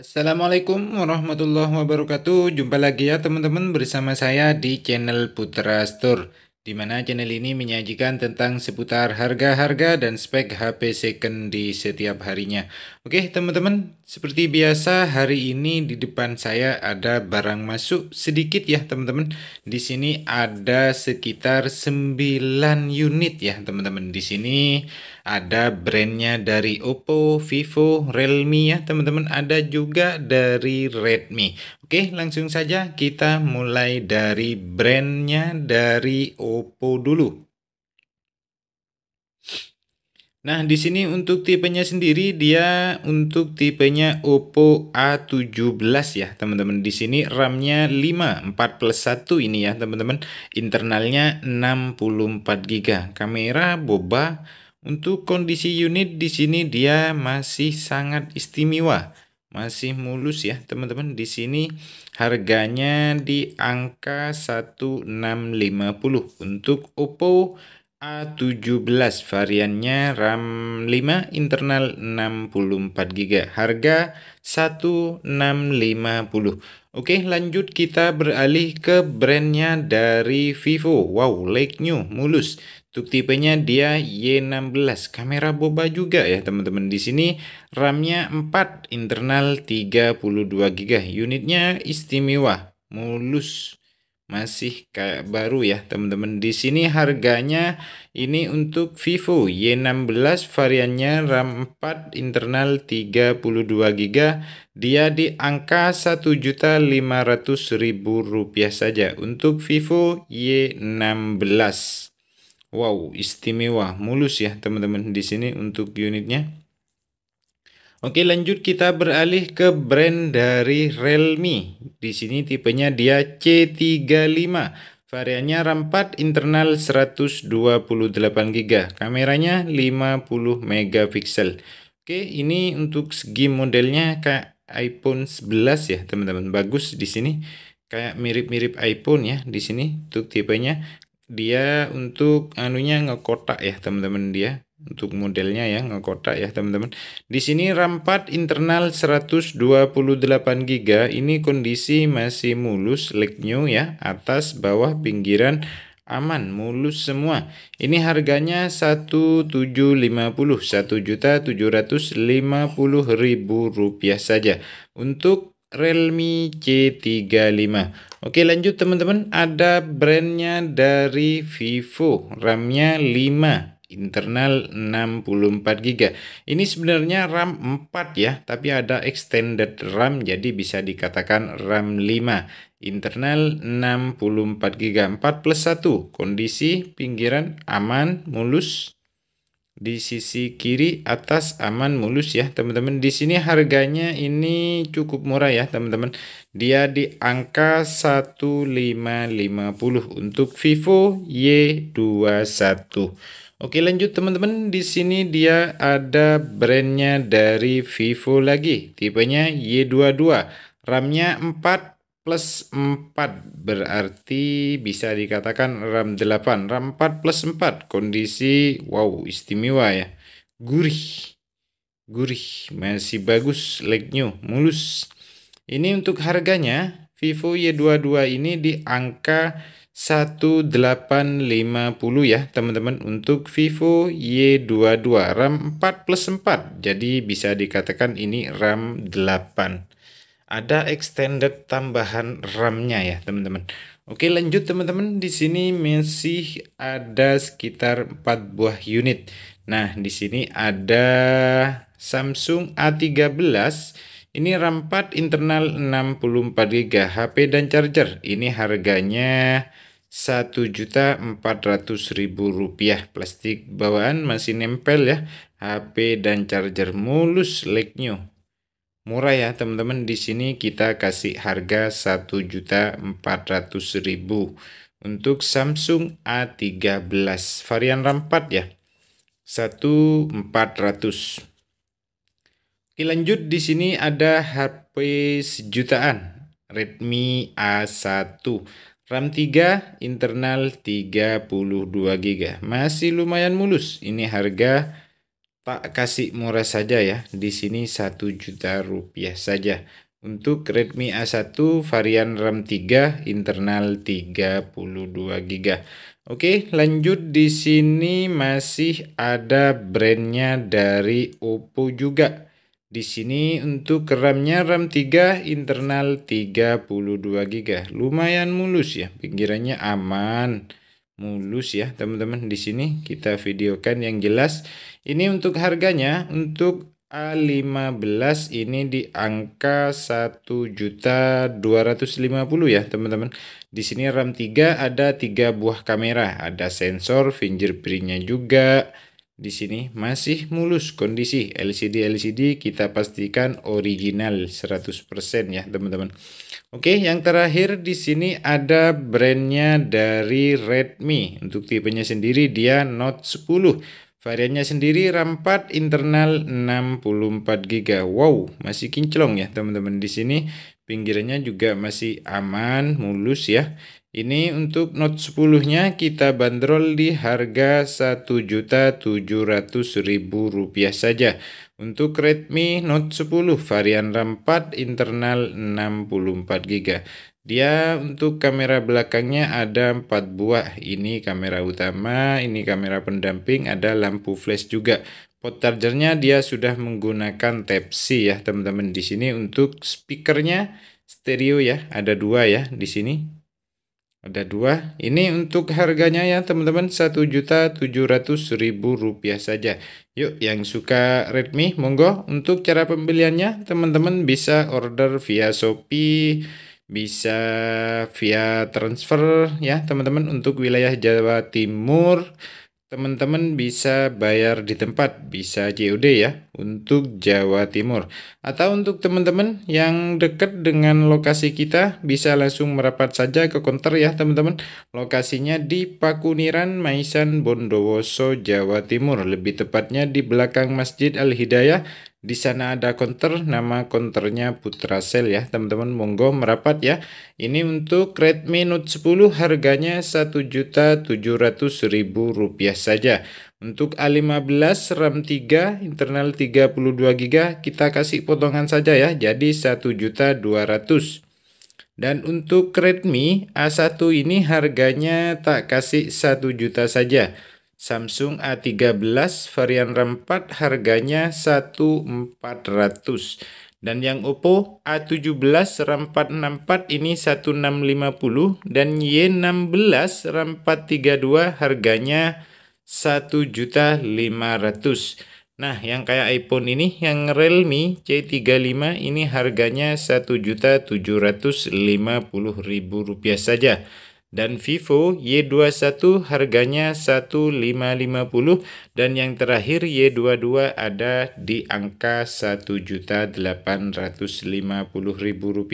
Assalamualaikum warahmatullahi wabarakatuh Jumpa lagi ya teman-teman bersama saya di channel Putra Store di mana channel ini menyajikan tentang seputar harga-harga dan spek HP second di setiap harinya. Oke teman-teman, seperti biasa hari ini di depan saya ada barang masuk sedikit ya teman-teman. Di sini ada sekitar 9 unit ya teman-teman. Di sini ada brandnya dari Oppo, Vivo, Realme ya teman-teman. Ada juga dari Redmi. Oke, langsung saja kita mulai dari brandnya dari Oppo dulu. Nah, di sini untuk tipenya sendiri dia untuk tipenya Oppo A17 ya, teman-teman. Di sini RAM-nya 5, 4 plus 1 ini ya, teman-teman. Internalnya 64GB. Kamera boba. Untuk kondisi unit di sini dia masih sangat istimewa masih mulus ya teman-teman di sini harganya di angka 1650 untuk Oppo A17 variannya RAM 5 internal 64GB harga 1650 Oke lanjut kita beralih ke brandnya dari Vivo Wow Lake New mulus untuk tipenya dia Y16 kamera boba juga ya teman-teman di sini RAM-nya 4 internal 32GB unitnya istimewa mulus masih kayak baru ya teman-teman. Di sini harganya ini untuk Vivo Y16 variannya RAM 4 internal 32GB dia di angka Rp1.500.000 saja untuk Vivo Y16. Wow, istimewa, mulus ya teman-teman di sini untuk unitnya. Oke lanjut kita beralih ke brand dari Realme. Di sini tipenya dia C35. Variannya RAM 4 internal 128GB. Kameranya 50 megapiksel. Oke, ini untuk segi modelnya kayak iPhone 11 ya, teman-teman. Bagus di sini. Kayak mirip-mirip iPhone ya di sini untuk tipenya. Dia untuk anunya ngekotak ya, teman-teman dia untuk modelnya ya ngekotak ya teman-teman. Di sini RAM 4 internal 128 GB ini kondisi masih mulus leg new ya, atas bawah pinggiran aman mulus semua. Ini harganya 1750 1.750.000 rupiah saja untuk Realme C35. Oke lanjut teman-teman, ada brandnya dari Vivo, RAM-nya 5 internal 64 GB. Ini sebenarnya RAM 4 ya, tapi ada extended RAM jadi bisa dikatakan RAM 5. Internal 64 GB, 4 plus 1. Kondisi pinggiran aman, mulus. Di sisi kiri atas aman mulus ya teman-teman. Di sini harganya ini cukup murah ya teman-teman. Dia di angka 1550 untuk Vivo Y21. Oke lanjut teman-teman, di sini dia ada brandnya dari Vivo lagi, tipenya Y22, RAM-nya 4 plus 4, berarti bisa dikatakan RAM 8, RAM 4 plus 4, kondisi wow istimewa ya, gurih, gurih, masih bagus, leg new, mulus. Ini untuk harganya, Vivo Y22 ini di angka 1850 ya teman-teman untuk Vivo Y22 RAM 4 plus 4 jadi bisa dikatakan ini RAM 8 ada extended tambahan RAM-nya ya teman-teman Oke lanjut teman-teman di sini masih ada sekitar 4 buah unit nah di sini ada Samsung A13 ini RAM 4 internal 64GB HP dan charger. Ini harganya Rp1.400.000 plastik bawaan masih nempel ya. HP dan charger mulus like new. Murah ya teman-teman. Di sini kita kasih harga Rp1.400.000 untuk Samsung A13 varian RAM 4 ya. 1400 lanjut di sini ada HP sejutaan Redmi A1 RAM 3 internal 32GB masih lumayan mulus ini harga tak kasih murah saja ya di sini 1 juta rupiah saja untuk Redmi A1 varian RAM 3 internal 32GB Oke lanjut di sini masih ada brandnya dari Oppo juga di sini untuk RAM-nya RAM 3 internal 32 GB. Lumayan mulus ya, pinggirannya aman. Mulus ya, teman-teman. Di sini kita videokan yang jelas. Ini untuk harganya untuk A15 ini di angka 1.250 ya, teman-teman. Di sini RAM 3 ada 3 buah kamera, ada sensor, fingerprint-nya juga di sini masih mulus kondisi LCD LCD kita pastikan original 100% ya teman-teman. Oke, yang terakhir di sini ada brandnya dari Redmi. Untuk tipenya sendiri dia Note 10. Variannya sendiri RAM 4 internal 64 GB. Wow, masih kinclong ya teman-teman di sini. Pinggirannya juga masih aman, mulus ya. Ini untuk note 10-nya kita bandrol di harga Rp1.700.000 saja. Untuk Redmi Note 10 varian RAM 4 internal 64GB. Dia untuk kamera belakangnya ada 4 buah. Ini kamera utama, ini kamera pendamping, ada lampu flash juga. Pot chargernya dia sudah menggunakan Type-C ya teman-teman di sini untuk speakernya stereo ya, ada dua ya di sini ada dua. Ini untuk harganya ya teman-teman satu juta tujuh ratus ribu rupiah saja. Yuk yang suka Redmi monggo untuk cara pembeliannya teman-teman bisa order via Shopee bisa via transfer ya teman-teman untuk wilayah Jawa Timur Teman-teman bisa bayar di tempat, bisa COD ya, untuk Jawa Timur. Atau untuk teman-teman yang dekat dengan lokasi kita, bisa langsung merapat saja ke konter ya teman-teman. Lokasinya di Pakuniran, Maisan, Bondowoso, Jawa Timur. Lebih tepatnya di belakang Masjid Al-Hidayah, di sana ada counter, nama counternya Putra Sel ya, teman-teman monggo merapat ya. Ini untuk Redmi Note 10 harganya Rp1.700.000 saja. Untuk A15 RAM 3 internal 32GB kita kasih potongan saja ya, jadi Rp1.200.000. Dan untuk Redmi A1 ini harganya tak kasih Rp1.000.000 saja. Samsung A13 varian RAM 4 harganya 1400 dan yang Oppo A17 RAM464 ini 1650 dan Y16 RAM432 harganya 1.500. Nah, yang kayak iPhone ini yang Realme C35 ini harganya 1.750.000 rupiah saja dan Vivo Y21 harganya 1550 dan yang terakhir Y22 ada di angka 1.850.000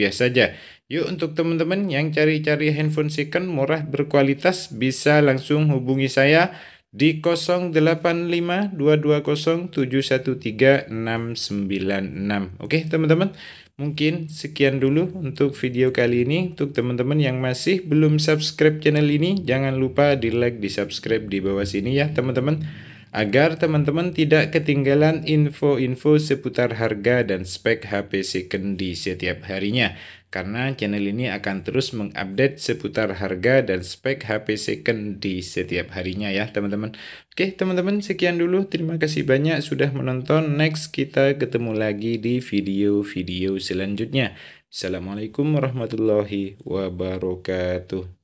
saja. Yuk untuk teman-teman yang cari-cari handphone second murah berkualitas bisa langsung hubungi saya di 085220713696. Oke, teman-teman. Mungkin sekian dulu untuk video kali ini. Untuk teman-teman yang masih belum subscribe channel ini, jangan lupa di like, di subscribe di bawah sini ya teman-teman. Agar teman-teman tidak ketinggalan info-info seputar harga dan spek HP second di setiap harinya karena channel ini akan terus mengupdate seputar harga dan spek HP second di setiap harinya ya teman-teman. Oke teman-teman sekian dulu terima kasih banyak sudah menonton next kita ketemu lagi di video-video selanjutnya. Assalamualaikum warahmatullahi wabarakatuh.